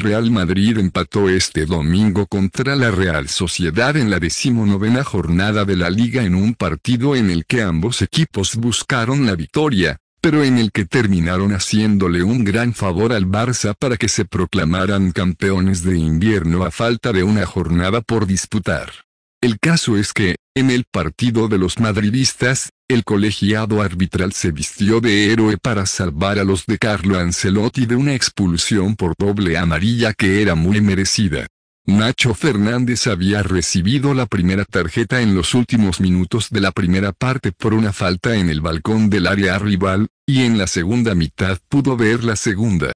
Real Madrid empató este domingo contra la Real Sociedad en la decimonovena jornada de la liga en un partido en el que ambos equipos buscaron la victoria, pero en el que terminaron haciéndole un gran favor al Barça para que se proclamaran campeones de invierno a falta de una jornada por disputar. El caso es que, en el partido de los madridistas, el colegiado arbitral se vistió de héroe para salvar a los de Carlo Ancelotti de una expulsión por doble amarilla que era muy merecida. Nacho Fernández había recibido la primera tarjeta en los últimos minutos de la primera parte por una falta en el balcón del área rival, y en la segunda mitad pudo ver la segunda.